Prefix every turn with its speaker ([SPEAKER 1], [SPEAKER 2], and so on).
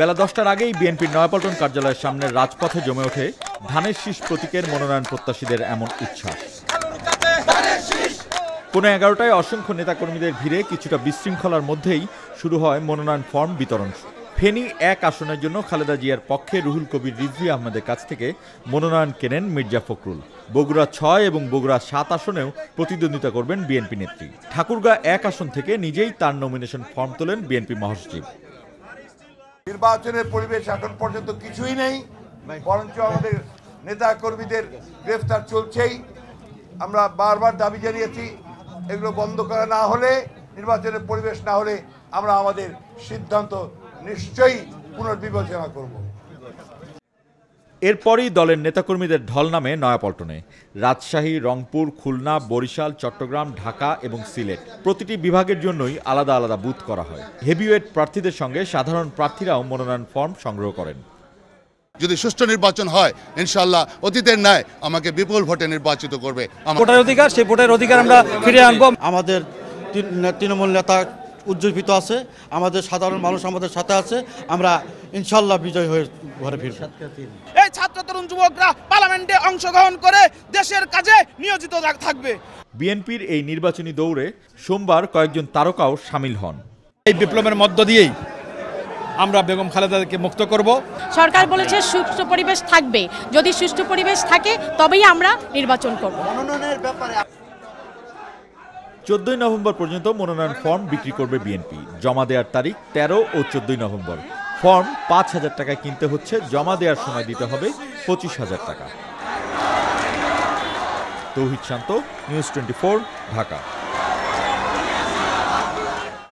[SPEAKER 1] বেলা দশটার আগেই বিএনপির নয়াপল্টন কার্যালয়ের সামনে রাজপথে জমে ওঠে ধানের শীষ প্রতীকের মনোনয়ন প্রত্যাশীদের এমন উচ্ছ্বাস কোনো এগারোটায় অসংখ্য নেতাকর্মীদের ভিড়ে কিছুটা বিশৃঙ্খলার মধ্যেই শুরু হয় মনোনয়ন ফর্ম বিতরণ ফেনী এক আসনের জন্য খালেদা জিয়ার পক্ষে রুহুল কবির রিজভি আহমেদের কাছ থেকে মনোনয়ন কেনেন মির্জা ফখরুল বগুড়া ছয় এবং বগুড়া সাত আসনেও প্রতিদ্বন্দ্বিতা করবেন বিএনপি নেত্রী ঠাকুরগাঁ এক আসন থেকে নিজেই তার নমিনেশন ফর্ম তোলেন বিএনপি মহাসচিব
[SPEAKER 2] নির্বাচনের পরিবেশ এখন পর্যন্ত কিছুই নেই বরঞ্চ আমাদের নেতা কর্মীদের গ্রেফতার চলছেই আমরা বারবার দাবি জানিয়েছি এগুলো বন্ধ করা না হলে নির্বাচনের পরিবেশ না হলে আমরা আমাদের সিদ্ধান্ত নিশ্চয়ই পুনর্বিবেচনা করব
[SPEAKER 1] এরপরই দলের নেতাকর্মীদের ঢল নামে নয়াপল্টনে রাজশাহী রংপুর খুলনা বরিশাল চট্টগ্রাম ঢাকা এবং সিলেট প্রতিটি বিভাগের জন্যই আলাদা আলাদা বুথ করা হয় হেভিওয়েট প্রার্থীদের সঙ্গে সাধারণ প্রার্থীরাও মনোনয়ন ফর্ম সংগ্রহ করেন যদি
[SPEAKER 2] সুষ্ঠু নির্বাচন হয় ইনশাল্লাহ অতীতের ন্যায় আমাকে বিপুল ভোটে নির্বাচিত করবে ভোটের অধিকার সেই ভোটের অধিকার আমরা ফিরে আনবো
[SPEAKER 1] আমাদের তৃণমূল নেতা উজ্জীবিত আছে আমাদের সাধারণ মানুষ আমাদের সাথে আছে আমরা ইনশাল্লাহ বিজয় হয়ে ঘরে ফিরব এই ছাত্র তরুণ যুবকরা পার্লামেন্টে অংশগ্রহণ করে দেশের কাজে নিয়োজিত থাকবে বিএনপির এই নির্বাচনী দৌড়ে সোমবার কয়েকজন তারকাও সামিল হন এই বিপ্লবের মধ্য দিয়েই আমরা বেগম খালেদাকে মুক্ত করব সরকার বলেছে সুষ্ঠু পরিবেশ থাকবে যদি সুষ্ঠু পরিবেশ থাকে তবেই আমরা নির্বাচন করব মনোনয়নের ব্যাপারে চোদ্দই নভেম্বর পর্যন্ত মনোনয়ন ফর্ম বিক্রি করবে বিএনপি জমা দেওয়ার তারিখ তেরো ও চোদ্দই নভেম্বর ফর্ম পাঁচ হাজার টাকায় কিনতে হচ্ছে জমা দেওয়ার সময় দিতে হবে পঁচিশ হাজার টাকা তৌহিদ শান্ত নিউজ টোয়েন্টি ঢাকা